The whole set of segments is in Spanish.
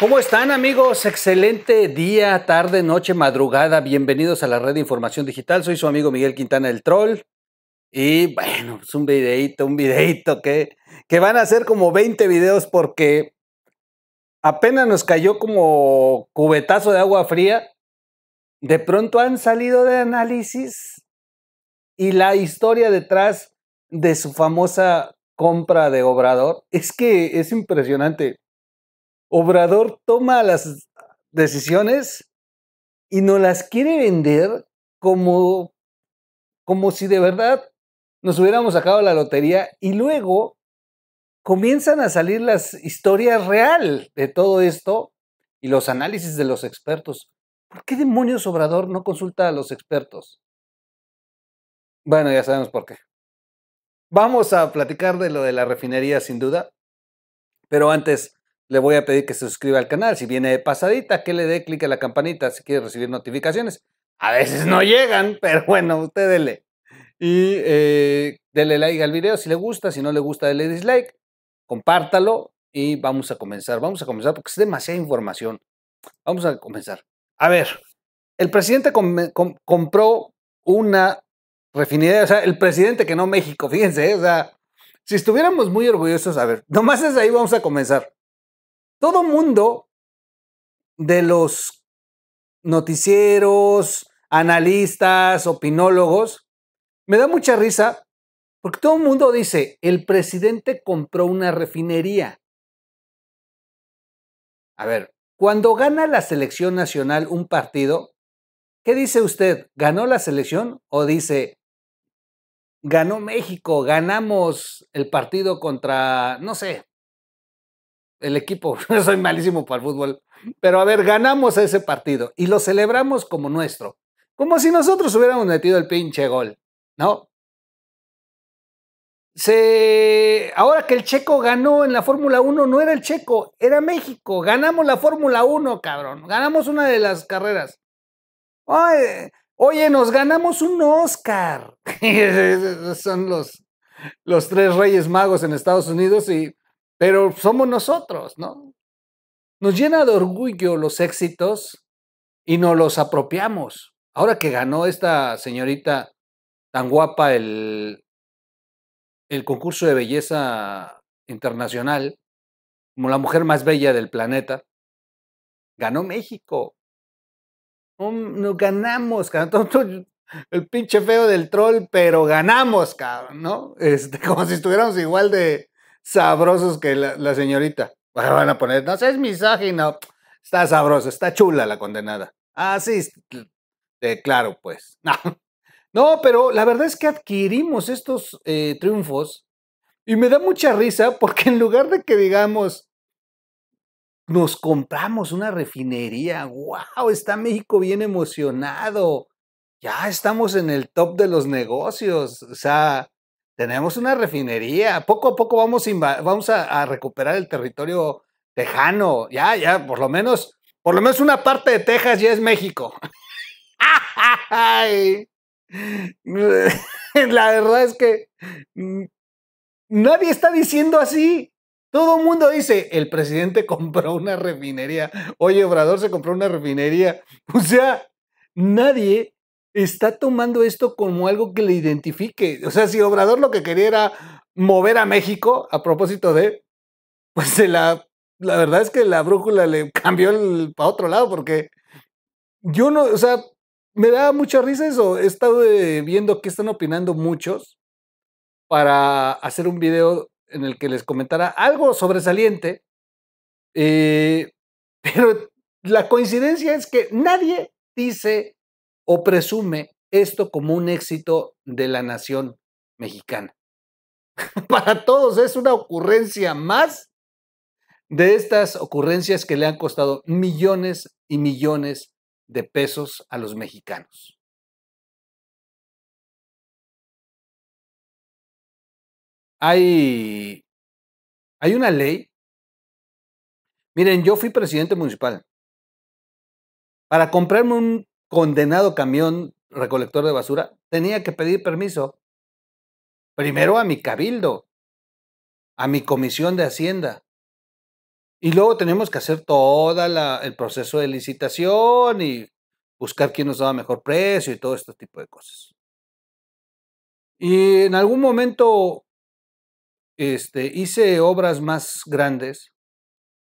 ¿Cómo están amigos? Excelente día, tarde, noche, madrugada. Bienvenidos a la red de información digital. Soy su amigo Miguel Quintana el Troll. Y bueno, es pues, un videito, un videito que, que van a ser como 20 videos porque apenas nos cayó como cubetazo de agua fría. De pronto han salido de análisis y la historia detrás de su famosa compra de Obrador. Es que es impresionante Obrador toma las decisiones y no las quiere vender como, como si de verdad nos hubiéramos sacado la lotería y luego comienzan a salir las historias real de todo esto y los análisis de los expertos. ¿Por qué demonios Obrador no consulta a los expertos? Bueno, ya sabemos por qué. Vamos a platicar de lo de la refinería sin duda, pero antes le voy a pedir que se suscriba al canal. Si viene de pasadita, que le dé clic a la campanita si quiere recibir notificaciones. A veces no llegan, pero bueno, usted dele. Y eh, dele like al video si le gusta, si no le gusta, dele dislike, compártalo y vamos a comenzar. Vamos a comenzar porque es demasiada información. Vamos a comenzar. A ver, el presidente compró una refinería, o sea, el presidente que no México, fíjense, ¿eh? o sea, si estuviéramos muy orgullosos, a ver, nomás es ahí vamos a comenzar todo mundo de los noticieros, analistas, opinólogos, me da mucha risa porque todo el mundo dice, el presidente compró una refinería. A ver, cuando gana la selección nacional un partido, ¿qué dice usted? ¿Ganó la selección o dice, ganó México, ganamos el partido contra, no sé, el equipo. Soy malísimo para el fútbol. Pero a ver, ganamos ese partido y lo celebramos como nuestro. Como si nosotros hubiéramos metido el pinche gol, ¿no? Se... Ahora que el checo ganó en la Fórmula 1, no era el checo, era México. Ganamos la Fórmula 1, cabrón. Ganamos una de las carreras. Oye, oye nos ganamos un Oscar. Son los, los tres reyes magos en Estados Unidos y pero somos nosotros, ¿no? Nos llena de orgullo los éxitos y nos los apropiamos. Ahora que ganó esta señorita tan guapa el, el concurso de belleza internacional, como la mujer más bella del planeta, ganó México. Nos ganamos, El pinche feo del troll, pero ganamos, cabrón, ¿no? Este, como si estuviéramos igual de, sabrosos que la, señorita. van a poner, no sé, es misógino. Está sabroso, está chula la condenada. Ah, sí, claro, pues. No. pero la verdad es que adquirimos estos eh, triunfos y me da mucha risa porque en lugar de que digamos, nos compramos una refinería, wow, está México bien emocionado, ya estamos en el top de los negocios, o sea, tenemos una refinería. Poco a poco vamos, a, recuperar el territorio tejano. Ya, ya, por lo menos, por lo menos una parte de Texas ya es México. La verdad es que mm, nadie está diciendo así. Todo el mundo dice, el presidente compró una refinería. Oye, Obrador se compró una refinería. O sea, nadie está tomando esto como algo que le identifique. O sea, si Obrador lo que quería era mover a México a propósito de, pues la, la verdad es que la brújula le cambió para otro lado porque yo no, o sea, me da mucha risa eso. He estado eh, viendo que están opinando muchos para hacer un video en el que les comentara algo sobresaliente. Eh, pero la coincidencia es que nadie dice o presume esto como un éxito de la nación mexicana. Para todos es una ocurrencia más de estas ocurrencias que le han costado millones y millones de pesos a los mexicanos. Hay, hay una ley. Miren, yo fui presidente municipal. Para comprarme un condenado camión recolector de basura, tenía que pedir permiso primero a mi cabildo, a mi comisión de Hacienda. Y luego tenemos que hacer todo el proceso de licitación y buscar quién nos daba mejor precio y todo este tipo de cosas. Y en algún momento este, hice obras más grandes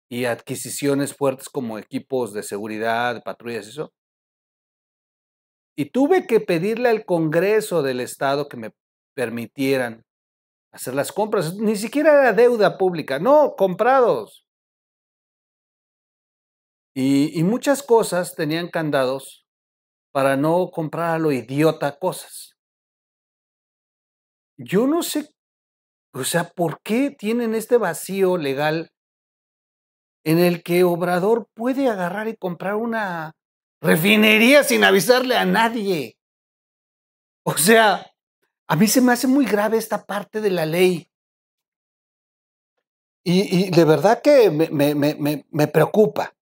y adquisiciones fuertes como equipos de seguridad, patrullas y eso. Y tuve que pedirle al Congreso del Estado que me permitieran hacer las compras. Ni siquiera era deuda pública, no, comprados. Y, y muchas cosas tenían candados para no comprar a lo idiota cosas. Yo no sé, o sea, ¿por qué tienen este vacío legal en el que Obrador puede agarrar y comprar una refinería sin avisarle a nadie. O sea, a mí se me hace muy grave esta parte de la ley. Y, de verdad que me, me, me, me preocupa.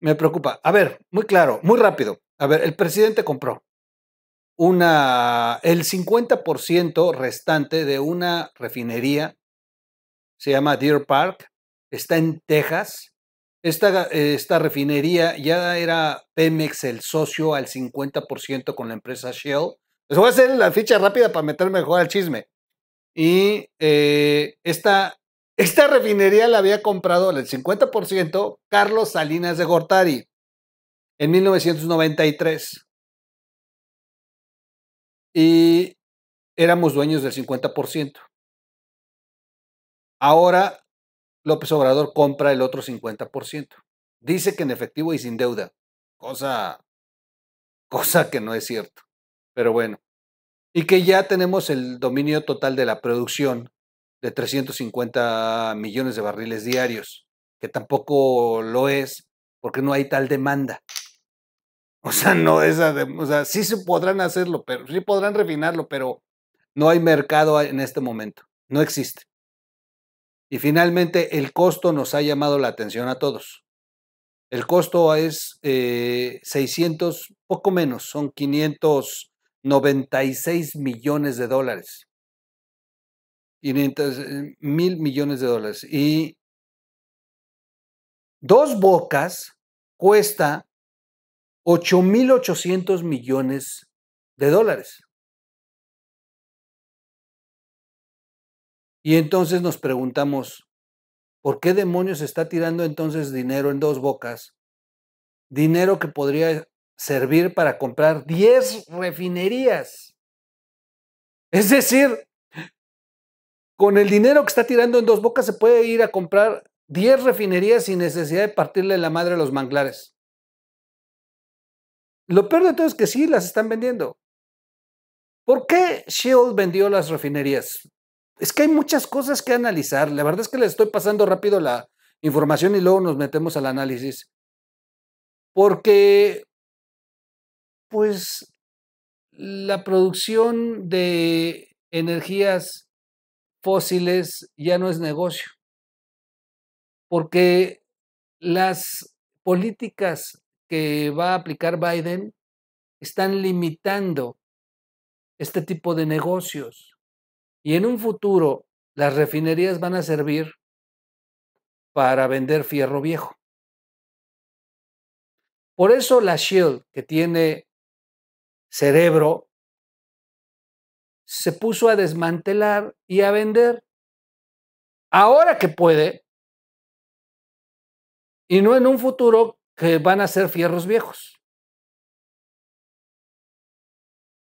Me preocupa. A ver, muy claro, muy rápido. A ver, el presidente compró una, el 50% restante de una refinería, se llama Deer Park, está en Texas, esta, esta refinería ya era Pemex el socio al 50% con la empresa Shell. Les voy a hacer la ficha rápida para meterme mejor al chisme. Y eh, esta, esta refinería la había comprado el 50% Carlos Salinas de Gortari en 1993. Y éramos dueños del 50%. Ahora López Obrador compra el otro 50%. Dice que en efectivo y sin deuda. Cosa, cosa que no es cierto. Pero bueno. Y que ya tenemos el dominio total de la producción de 350 millones de barriles diarios, que tampoco lo es porque no hay tal demanda. O sea, no es, o sea, sí se podrán hacerlo, pero sí podrán refinarlo, pero no hay mercado en este momento. No existe. Y finalmente, el costo nos ha llamado la atención a todos. El costo es 600, eh, poco menos, son 596 millones de dólares. 500, eh, mil millones de dólares. Y dos bocas cuesta 8.800 millones de dólares. Y entonces nos preguntamos, ¿por qué demonios está tirando entonces dinero en dos bocas? Dinero que podría servir para comprar 10 refinerías. Es decir, con el dinero que está tirando en dos bocas se puede ir a comprar 10 refinerías sin necesidad de partirle la madre a los manglares. Lo peor de todo es que sí las están vendiendo. ¿Por qué Shield vendió las refinerías? Es que hay muchas cosas que analizar. La verdad es que les estoy pasando rápido la información y luego nos metemos al análisis. Porque, pues, la producción de energías fósiles ya no es negocio. Porque las políticas que va a aplicar Biden están limitando este tipo de negocios. Y en un futuro las refinerías van a servir para vender fierro viejo. Por eso la SHIELD que tiene cerebro, se puso a desmantelar y a vender. Ahora que puede, y no en un futuro que van a ser fierros viejos.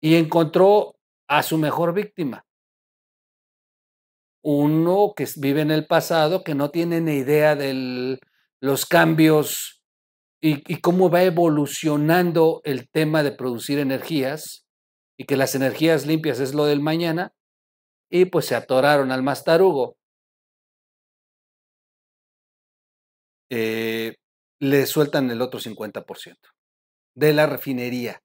Y encontró a su mejor víctima uno que vive en el pasado, que no tiene ni idea de los cambios y, cómo va evolucionando el tema de producir energías y que las energías limpias es lo del mañana, y pues se atoraron al Mastarugo. Eh, le sueltan el otro 50% de la refinería.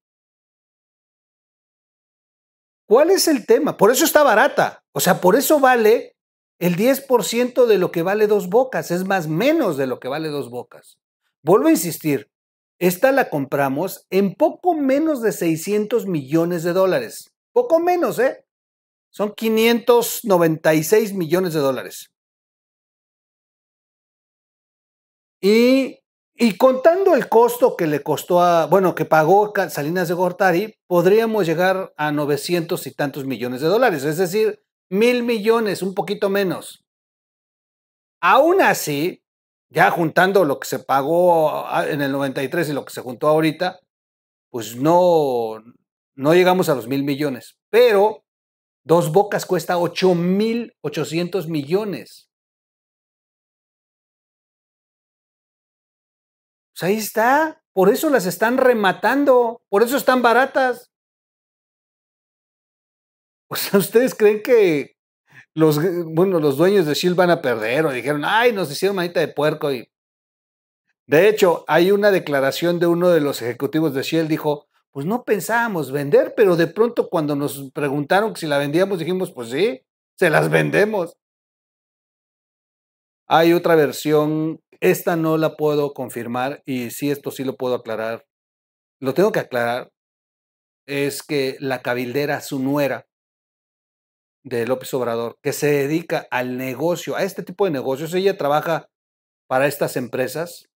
¿Cuál es el tema? Por eso está barata. O sea, por eso vale el 10% de lo que vale dos bocas, es más menos de lo que vale dos bocas. Vuelvo a insistir, esta la compramos en poco menos de 600 millones de dólares. Poco menos, ¿eh? Son 596 millones de dólares. Y, y, contando el costo que le costó a, bueno, que pagó Salinas de Gortari, podríamos llegar a 900 y tantos millones de dólares. Es decir, mil millones, un poquito menos. Aún así, ya juntando lo que se pagó en el 93 y lo que se juntó ahorita, pues no, no llegamos a los mil millones. Pero Dos Bocas cuesta 8 mil 800 millones. Pues ahí está. Por eso las están rematando. Por eso están baratas. ¿ustedes creen que los, eh, bueno, los dueños de Shield van a perder o dijeron, ay, nos hicieron manita de puerco? De hecho, hay una declaración de uno de los ejecutivos de Shield, dijo, pues no pensábamos vender, pero de pronto cuando nos preguntaron si la vendíamos, dijimos, pues sí, se las vendemos. Hay otra versión, esta no la puedo confirmar y sí, esto sí lo puedo aclarar. Lo tengo que aclarar, es que la cabildera, su nuera, de López Obrador, que se dedica al negocio, a este tipo de negocios. Ella trabaja para estas empresas,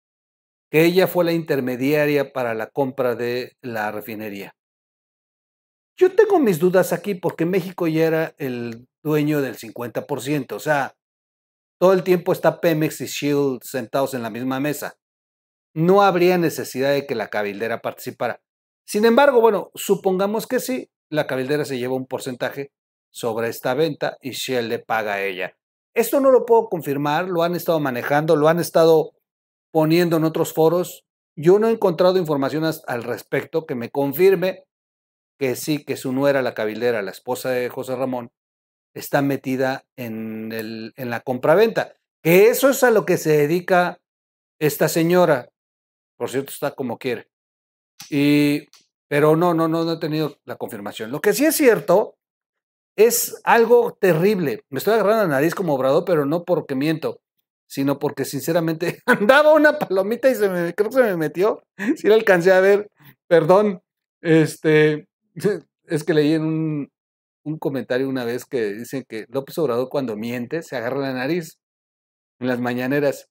que ella fue la intermediaria para la compra de la refinería. Yo tengo mis dudas aquí porque México ya era el dueño del 50%, o sea, todo el tiempo está Pemex y Shield sentados en la misma mesa. No habría necesidad de que la cabildera participara. Sin embargo, bueno, supongamos que sí, la cabildera se lleva un porcentaje sobre esta venta y Shell le paga a ella. Esto no lo puedo confirmar, lo han estado manejando, lo han estado poniendo en otros foros. Yo no he encontrado información al respecto que me confirme que sí, que su nuera, la cabildera, la esposa de José Ramón, está metida en, el, en la compraventa. Que eso es a lo que se dedica esta señora. Por cierto, está como quiere. Y, pero no, no, no, no he tenido la confirmación. Lo que sí es cierto es algo terrible. Me estoy agarrando la nariz como obrador, pero no porque miento, sino porque sinceramente andaba una palomita y se me, creo que se me metió. Si le la alcancé a ver, perdón. Este, es que leí en un, un comentario una vez que dicen que López Obrador cuando miente se agarra la nariz en las mañaneras.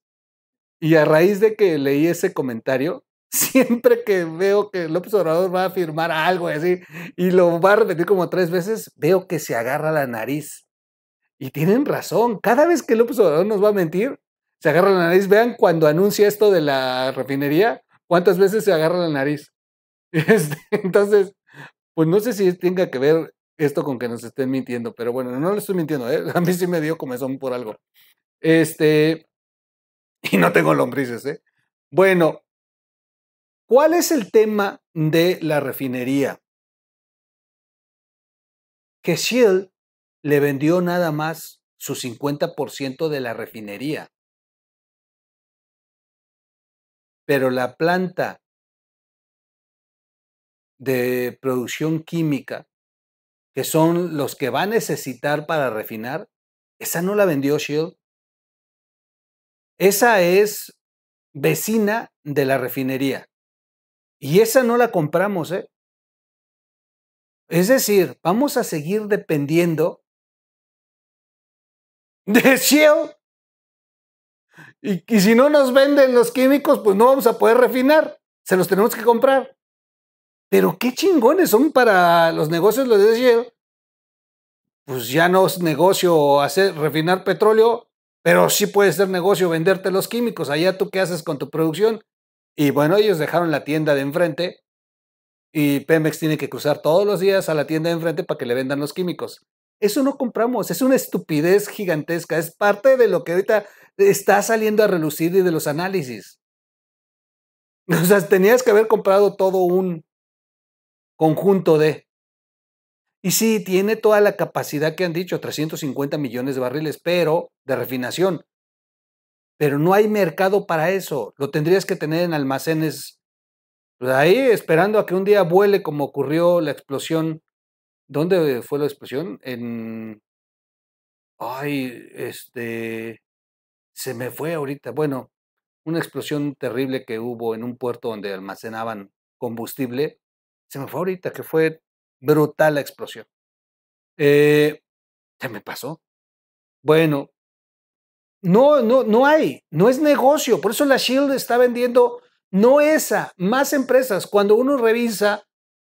Y a raíz de que leí ese comentario, siempre que veo que López Obrador va a firmar algo así y lo va a repetir como tres veces, veo que se agarra la nariz. Y tienen razón, cada vez que López Obrador nos va a mentir, se agarra la nariz. Vean cuando anuncia esto de la refinería, cuántas veces se agarra la nariz. Este, entonces, pues no sé si tenga que ver esto con que nos estén mintiendo, pero bueno, no lo estoy mintiendo, ¿eh? a mí sí me dio comezón por algo. Este, y no tengo lombrices, ¿eh? Bueno, ¿Cuál es el tema de la refinería? Que Shield le vendió nada más su 50% de la refinería. Pero la planta de producción química, que son los que va a necesitar para refinar, esa no la vendió Shield, Esa es vecina de la refinería. Y esa no la compramos, ¿eh? Es decir, vamos a seguir dependiendo de Shell. Y, si no nos venden los químicos, pues no vamos a poder refinar. Se los tenemos que comprar. Pero qué chingones son para los negocios los de Shell. Pues ya no es negocio hacer, refinar petróleo, pero sí puede ser negocio venderte los químicos. Allá tú qué haces con tu producción. Y bueno, ellos dejaron la tienda de enfrente y Pemex tiene que cruzar todos los días a la tienda de enfrente para que le vendan los químicos. Eso no compramos, es una estupidez gigantesca, es parte de lo que ahorita está saliendo a relucir y de los análisis. O sea, tenías que haber comprado todo un conjunto de... Y sí, tiene toda la capacidad que han dicho, 350 millones de barriles, pero de refinación pero no hay mercado para eso. Lo tendrías que tener en almacenes pues, ahí esperando a que un día vuele como ocurrió la explosión. ¿Dónde fue la explosión? En... Ay, este... Se me fue ahorita. Bueno, una explosión terrible que hubo en un puerto donde almacenaban combustible. Se me fue ahorita, que fue brutal la explosión. Eh, me pasó. Bueno, no, no, no hay, no es negocio. Por eso la Shield está vendiendo, no esa, más empresas. Cuando uno revisa,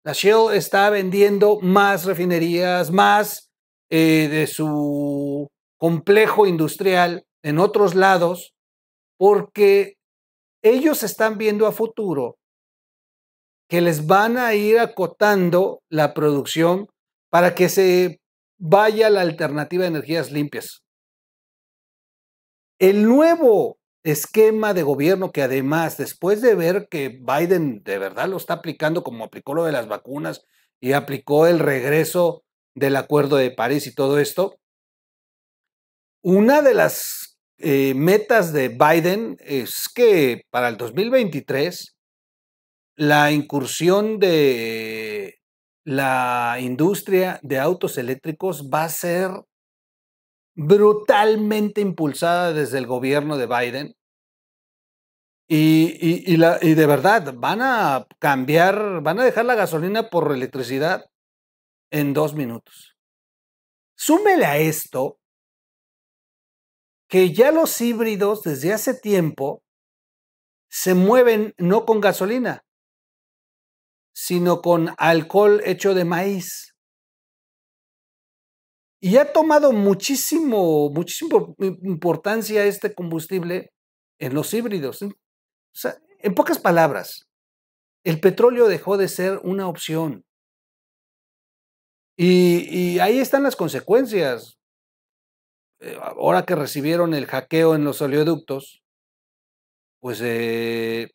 la Shield está vendiendo más refinerías, más eh, de su complejo industrial en otros lados, porque ellos están viendo a futuro que les van a ir acotando la producción para que se vaya la alternativa de energías limpias. El nuevo esquema de gobierno que además, después de ver que Biden de verdad lo está aplicando como aplicó lo de las vacunas y aplicó el regreso del Acuerdo de París y todo esto, una de las eh, metas de Biden es que para el 2023 la incursión de la industria de autos eléctricos va a ser brutalmente impulsada desde el gobierno de Biden. Y, la, y, de verdad, van a cambiar, van a dejar la gasolina por electricidad en dos minutos. Súmele a esto que ya los híbridos desde hace tiempo se mueven no con gasolina, sino con alcohol hecho de maíz. Y ha tomado muchísimo, muchísimo importancia este combustible en los híbridos. sea, en pocas palabras, el petróleo dejó de ser una opción. Y, ahí están las consecuencias. Eh, ahora que recibieron el hackeo en los oleoductos, pues eh,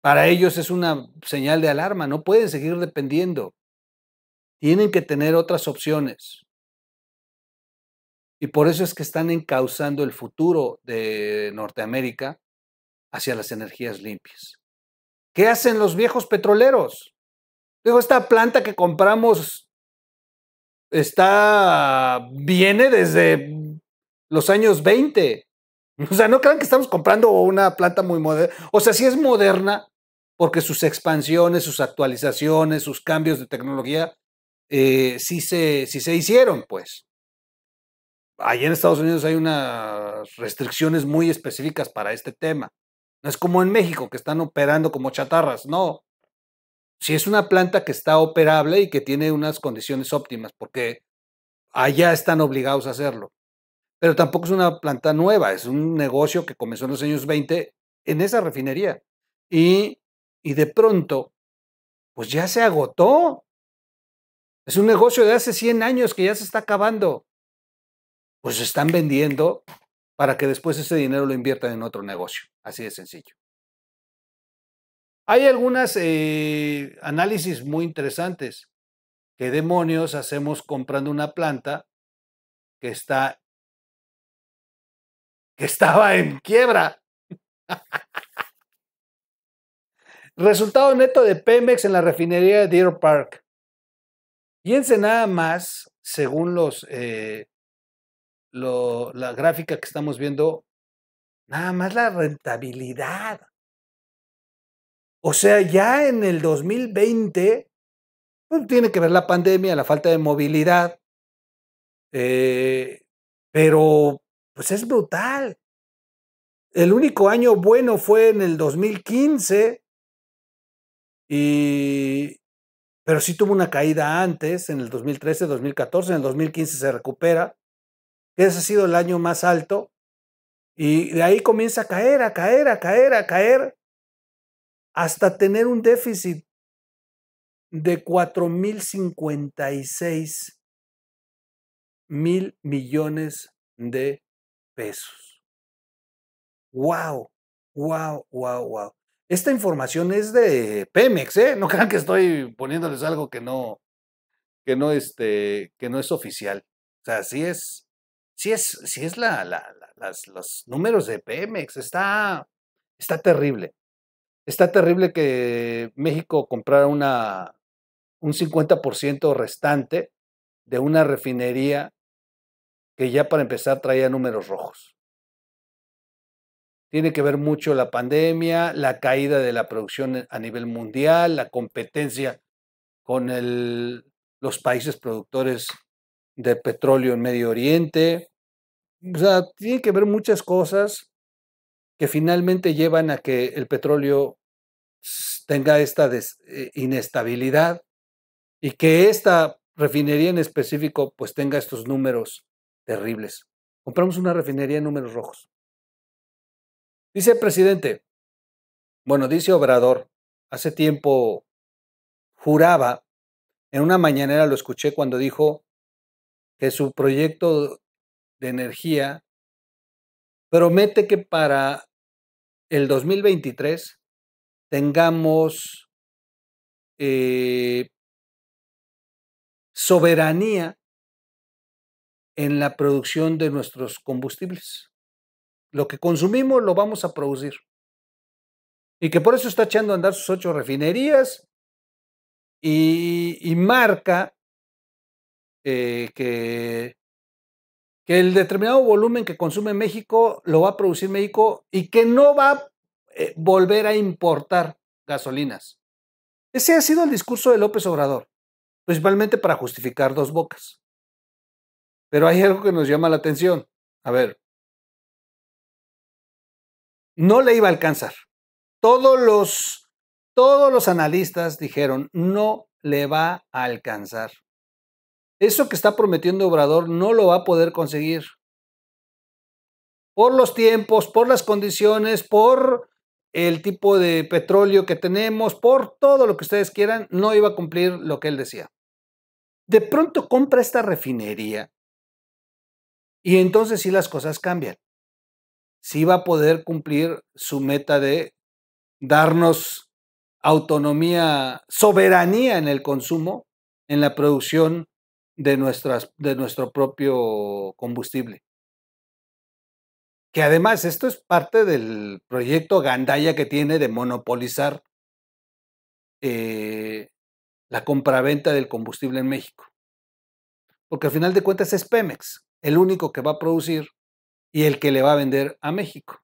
para ellos es una señal de alarma, no pueden seguir dependiendo tienen que tener otras opciones. Y por eso es que están encauzando el futuro de Norteamérica hacia las energías limpias. ¿Qué hacen los viejos petroleros? Digo, esta planta que compramos está viene desde los años 20. O sea, no crean que estamos comprando una planta muy moderna. O sea, sí es moderna porque sus expansiones, sus actualizaciones, sus cambios de tecnología eh, si se, se hicieron, pues. Allí en Estados Unidos hay unas restricciones muy específicas para este tema. No es como en México, que están operando como chatarras, no. Si es una planta que está operable y que tiene unas condiciones óptimas, porque allá están obligados a hacerlo. Pero tampoco es una planta nueva, es un negocio que comenzó en los años 20 en esa refinería. Y, y de pronto, pues ya se agotó. Es un negocio de hace 100 años que ya se está acabando. Pues están vendiendo para que después ese dinero lo inviertan en otro negocio. Así de sencillo. Hay algunas eh, análisis muy interesantes. ¿Qué demonios hacemos comprando una planta que está que estaba en quiebra? Resultado neto de Pemex en la refinería de Deer Park. Piense nada más, según los, eh, la gráfica que estamos viendo, nada más la rentabilidad. O sea, ya en el 2020, pues, tiene que ver la pandemia, la falta de movilidad, eh, pero pues es brutal. El único año bueno fue en el 2015 y, pero sí tuvo una caída antes, en el 2013, 2014, en el 2015 se recupera. Ese ha sido el año más alto y de ahí comienza a caer, a caer, a caer, a caer, hasta tener un déficit de 4.056 mil millones de pesos. ¡Wow! ¡Wow! ¡Wow! ¡Wow! Esta información es de Pemex, ¿eh? No crean que estoy poniéndoles algo que no, que no, este, que no es oficial. O sea, sí es, sí es, sí es la, los números de Pemex. Está, está terrible. Está terrible que México comprara una, un 50% restante de una refinería que ya para empezar traía números rojos tiene que ver mucho la pandemia, la caída de la producción e, a nivel mundial, la competencia con los países productores de petróleo en Medio Oriente. O sea, tiene que ver muchas cosas que finalmente llevan a que el petróleo tenga esta eh, inestabilidad y que esta refinería en específico pues tenga estos números terribles. Compramos una refinería en números rojos. Dice presidente, bueno, dice Obrador, hace tiempo juraba, en una mañanera lo escuché cuando dijo que su proyecto de energía promete que para el 2023 tengamos eh, soberanía en la producción de nuestros combustibles. Lo que consumimos lo vamos a producir. Y que por eso está echando a andar sus ocho refinerías y, marca eh, que, el determinado volumen que consume México lo va a producir México y que no va a eh, volver a importar gasolinas. Ese ha sido el discurso de López Obrador, principalmente para justificar dos bocas. Pero hay algo que nos llama la atención. A ver, no le iba a alcanzar. Todos los, todos los analistas dijeron, no le va a alcanzar. Eso que está prometiendo Obrador no lo va a poder conseguir. Por los tiempos, por las condiciones, por el tipo de petróleo que tenemos, por todo lo que ustedes quieran, no iba a cumplir lo que él decía. De pronto compra esta refinería y entonces sí las cosas cambian si va a poder cumplir su meta de darnos autonomía, soberanía en el consumo, en la producción de, de nuestro propio combustible. Que además esto es parte del proyecto Gandaya que tiene de monopolizar eh, la compraventa del combustible en México. Porque al final de cuentas es Pemex, el único que va a producir y el que le va a vender a México.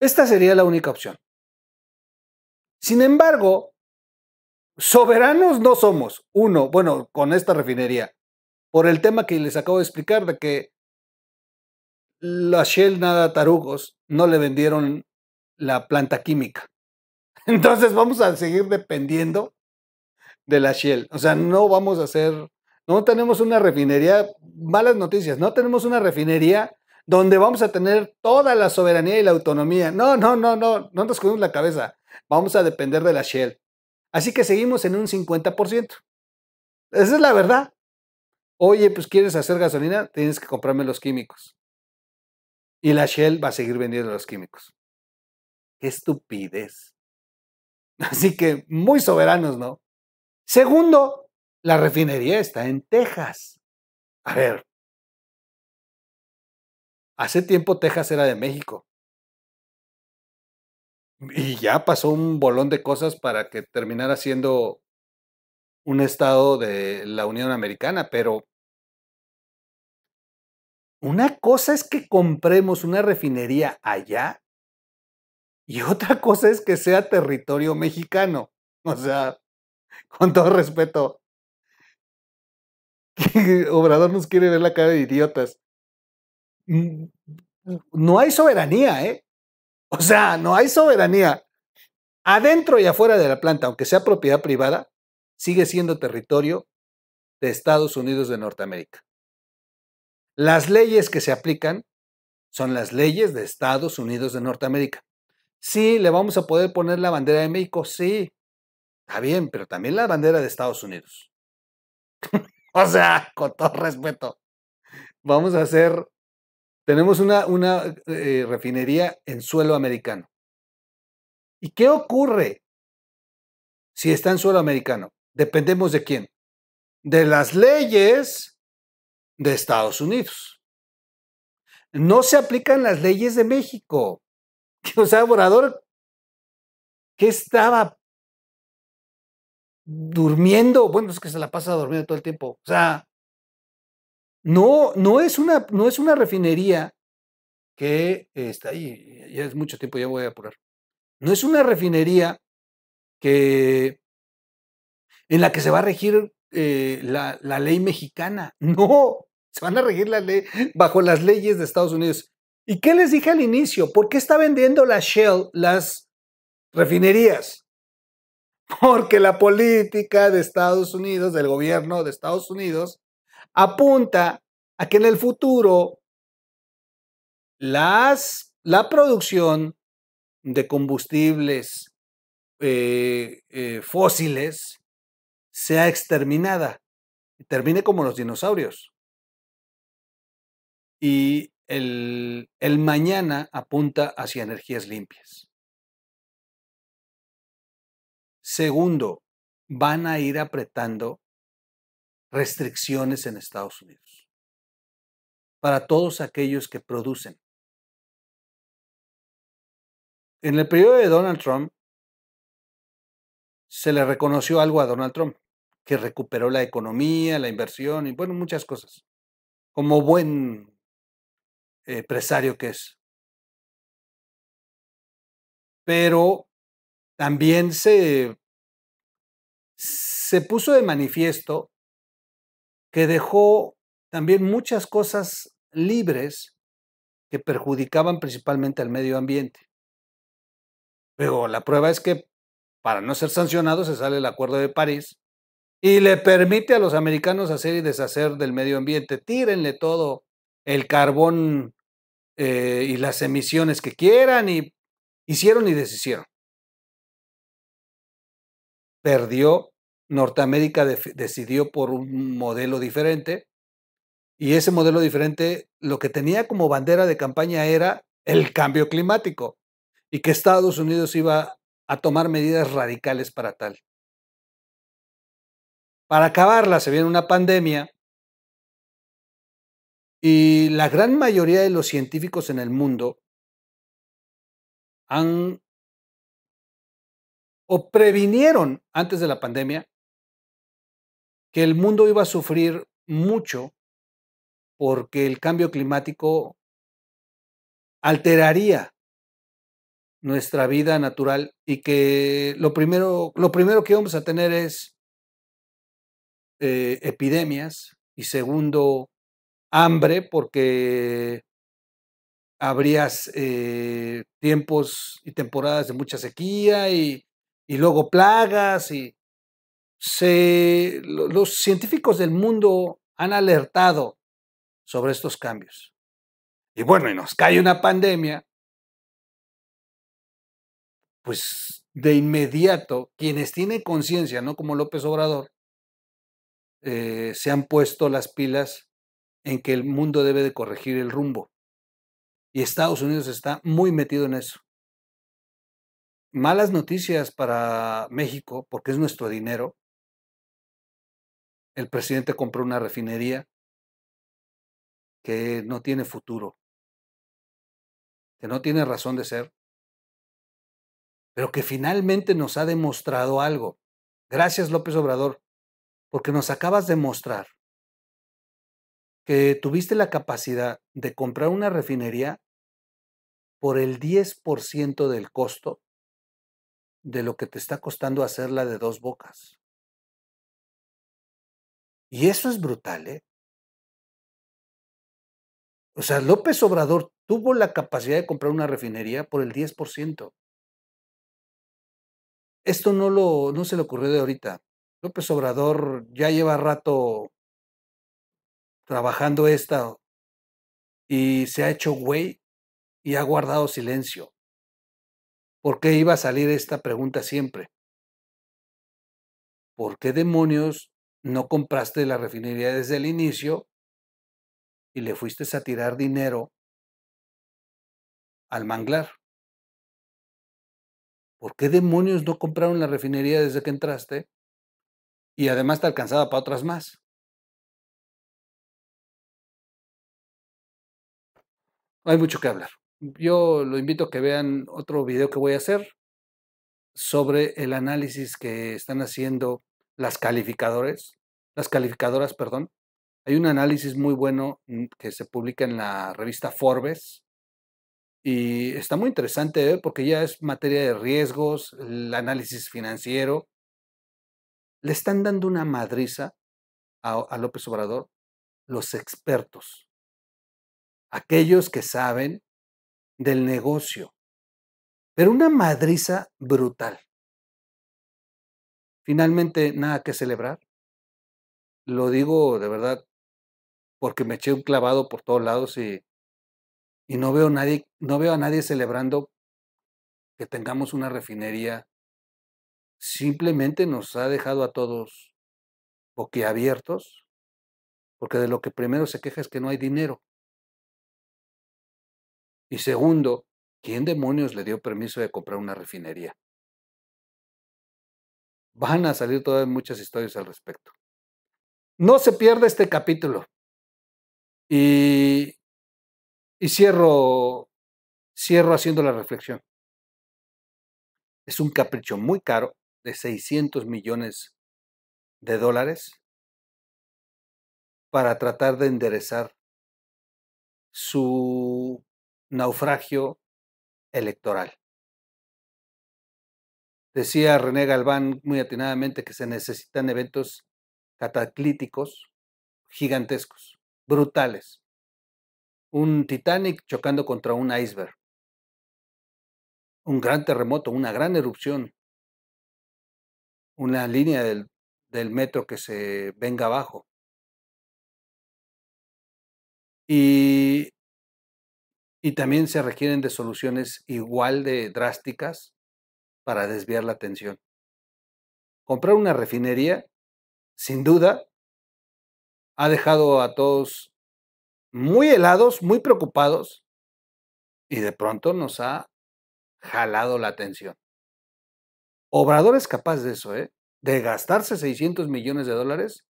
Esta sería la única opción. Sin embargo, soberanos no somos. Uno, bueno, con esta refinería, por el tema que les acabo de explicar de que la Shell Nada Tarugos no le vendieron la planta química. Entonces vamos a seguir dependiendo de la Shell. O sea, no vamos a ser no tenemos una refinería, malas noticias, no tenemos una refinería donde vamos a tener toda la soberanía y la autonomía. No, no, no, no, no nos cubrimos la cabeza. Vamos a depender de la Shell. Así que seguimos en un 50%. Esa es la verdad. Oye, pues quieres hacer gasolina, tienes que comprarme los químicos. Y la Shell va a seguir vendiendo los químicos. Qué estupidez. Así que muy soberanos, ¿no? Segundo, la refinería está en Texas. A ver, hace tiempo Texas era de México. Y ya pasó un bolón de cosas para que terminara siendo un estado de la Unión Americana, pero una cosa es que compremos una refinería allá y otra cosa es que sea territorio mexicano. O sea, con todo respeto, Obrador nos quiere ver la cara de idiotas. Mm, no hay soberanía, ¿eh? O sea, no hay soberanía. Adentro y afuera de la planta, aunque sea propiedad privada, sigue siendo territorio de Estados Unidos de Norteamérica. Las leyes que se aplican son las leyes de Estados Unidos de Norteamérica. Sí, le vamos a poder poner la bandera de México, sí. Está bien, pero también la bandera de Estados Unidos. O sea, con todo respeto, vamos a hacer, tenemos una, una eh, eh, refinería en suelo americano. ¿Y qué ocurre si está en suelo americano? Dependemos de quién. De las leyes de Estados Unidos. No se aplican las leyes de México. O sea, morador. ¿qué estaba durmiendo, bueno, es que se la pasa durmiendo todo el tiempo. O sea, no, no es una, no es una refinería que está ahí, ya es mucho tiempo, ya voy a apurar. No es una refinería que en la que se va a regir eh, la, la, ley mexicana. No, se van a regir la ley, bajo las leyes de Estados Unidos. ¿Y qué les dije al inicio? ¿Por qué está vendiendo la Shell las refinerías? porque la política de Estados Unidos, del gobierno de Estados Unidos, apunta a que en el futuro la producción de combustibles eh, eh, fósiles sea exterminada y termine como los dinosaurios. Y el mañana apunta hacia energías limpias. Segundo, van a ir apretando restricciones en Estados Unidos para todos aquellos que producen. En el periodo de Donald Trump se le reconoció algo a Donald Trump, que recuperó la economía, la inversión y bueno, muchas cosas, como buen empresario eh, que es. Pero también se se puso de manifiesto que dejó también muchas cosas libres que perjudicaban principalmente al medio ambiente. Pero la prueba es que para no ser sancionado se sale el Acuerdo de París y le permite a los americanos hacer y deshacer del medio ambiente. Tírenle todo el carbón eh, y las emisiones que quieran y hicieron y deshicieron. Perdió Norteamérica decidió por un modelo diferente y ese modelo diferente lo que tenía como bandera de campaña era el cambio climático y que Estados Unidos iba a tomar medidas radicales para tal. Para acabarla se viene una pandemia y la gran mayoría de los científicos en el mundo han o previnieron antes de la pandemia que el mundo iba a sufrir mucho porque el cambio climático alteraría nuestra vida natural y que lo primero, lo primero que vamos a tener es eh, epidemias y segundo, hambre porque habrías eh, tiempos y temporadas de mucha sequía y luego plagas y se, los científicos del mundo han alertado sobre estos cambios. Y bueno, y nos cae una pandemia, pues de inmediato quienes tienen conciencia, ¿no? Como López Obrador, eh, se han puesto las pilas en que el mundo debe de corregir el rumbo. Y Estados Unidos está muy metido en eso. Malas noticias para México, porque es nuestro dinero, el presidente compró una refinería que no tiene futuro, que no tiene razón de ser, pero que finalmente nos ha demostrado algo. Gracias, López Obrador, porque nos acabas de mostrar que tuviste la capacidad de comprar una refinería por el 10% del costo de lo que te está costando hacerla de dos bocas. Y eso es brutal, ¿eh? O sea, López Obrador tuvo la capacidad de comprar una refinería por el 10%. Esto no, lo, no se le ocurrió de ahorita. López Obrador ya lleva rato trabajando esta y se ha hecho güey y ha guardado silencio. ¿Por qué iba a salir esta pregunta siempre? ¿Por qué demonios no compraste la refinería desde el inicio y le fuiste a tirar dinero al manglar. ¿Por qué demonios no compraron la refinería desde que entraste? Y además te alcanzaba para otras más. Hay mucho que hablar. Yo lo invito a que vean otro video que voy a hacer sobre el análisis que están haciendo las calificadores, las calificadoras, perdón. Hay un análisis muy bueno mm, que se publica en la revista Forbes y está muy interesante ¿eh? porque ya es materia de riesgos, el análisis financiero. Le están dando una madriza a, a López Obrador los expertos, aquellos que saben del negocio, pero una madriza brutal. Finalmente, nada que celebrar. Lo digo de verdad porque me eché un clavado por todos lados y, y no, veo nadie, no veo a nadie celebrando que tengamos una refinería. Simplemente nos ha dejado a todos boquiabiertos, porque de lo que primero se queja es que no hay dinero. Y segundo, ¿quién demonios le dio permiso de comprar una refinería? Van a salir todavía muchas historias al respecto. No se pierda este capítulo. Y, y cierro, cierro haciendo la reflexión. Es un capricho muy caro de 600 millones de dólares para tratar de enderezar su naufragio electoral. Decía René Galván muy atinadamente que se necesitan eventos cataclíticos gigantescos, brutales. Un Titanic chocando contra un iceberg. Un gran terremoto, una gran erupción. Una línea del, metro que se venga abajo. Y, y también se requieren de soluciones igual de drásticas para desviar la atención. Comprar una refinería, sin duda, ha dejado a todos muy helados, muy preocupados, y de pronto nos ha jalado la atención. Obrador es capaz de eso, ¿eh? de gastarse 600 millones de dólares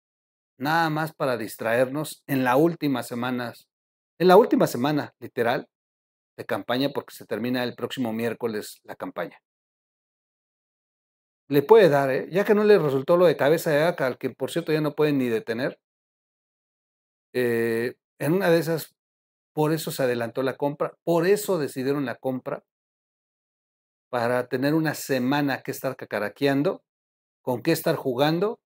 nada más para distraernos en la última semana, en la última semana, literal, de campaña, porque se termina el próximo miércoles la campaña le puede dar, ¿eh? ya que no le resultó lo de cabeza de acá al que por cierto ya no pueden ni detener. Eh, en una de esas, por eso se adelantó la compra, por eso decidieron la compra, para tener una semana que estar cacaraqueando, con qué estar jugando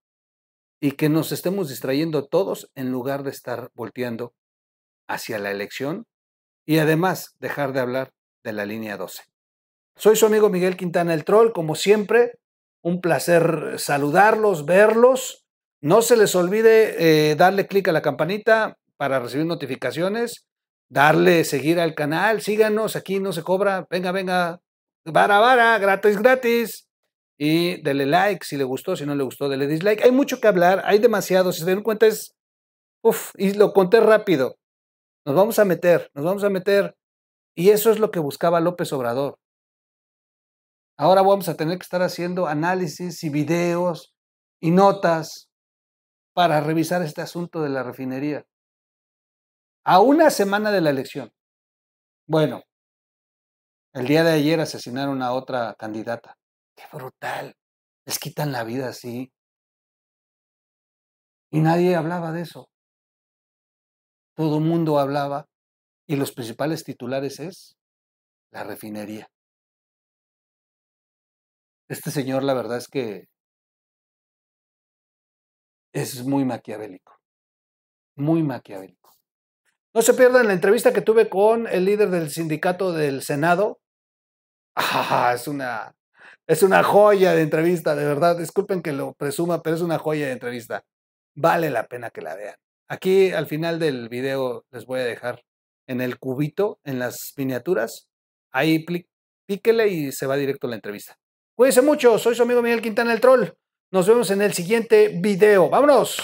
y que nos estemos distrayendo todos en lugar de estar volteando hacia la elección y además dejar de hablar de la línea 12. Soy su amigo Miguel Quintana el Troll, como siempre, un placer saludarlos, verlos. No se les olvide eh, darle clic a la campanita para recibir notificaciones, darle seguir al canal, síganos, aquí no se cobra, venga, venga, vara, vara, gratis, gratis. Y dele like si le gustó, si no le gustó, dele dislike. Hay mucho que hablar, hay demasiado, si se den cuenta es, Uf, y lo conté rápido. Nos vamos a meter, nos vamos a meter. Y eso es lo que buscaba López Obrador. Ahora vamos a tener que estar haciendo análisis y videos y notas para revisar este asunto de la refinería. A una semana de la elección. Bueno, el día de ayer asesinaron a otra candidata. ¡Qué brutal! Les quitan la vida así. Y nadie hablaba de eso. Todo el mundo hablaba y los principales titulares es la refinería. Este señor, la verdad es que es muy maquiavélico, muy maquiavélico. No se pierdan la entrevista que tuve con el líder del sindicato del Senado. Ah, es una, es una joya de entrevista, de verdad. Disculpen que lo presuma, pero es una joya de entrevista. Vale la pena que la vean. Aquí al final del video les voy a dejar en el cubito, en las miniaturas. Ahí píquele y se va directo a la entrevista. Cuídense mucho, soy su amigo Miguel Quintana el Troll. Nos vemos en el siguiente video. ¡Vámonos!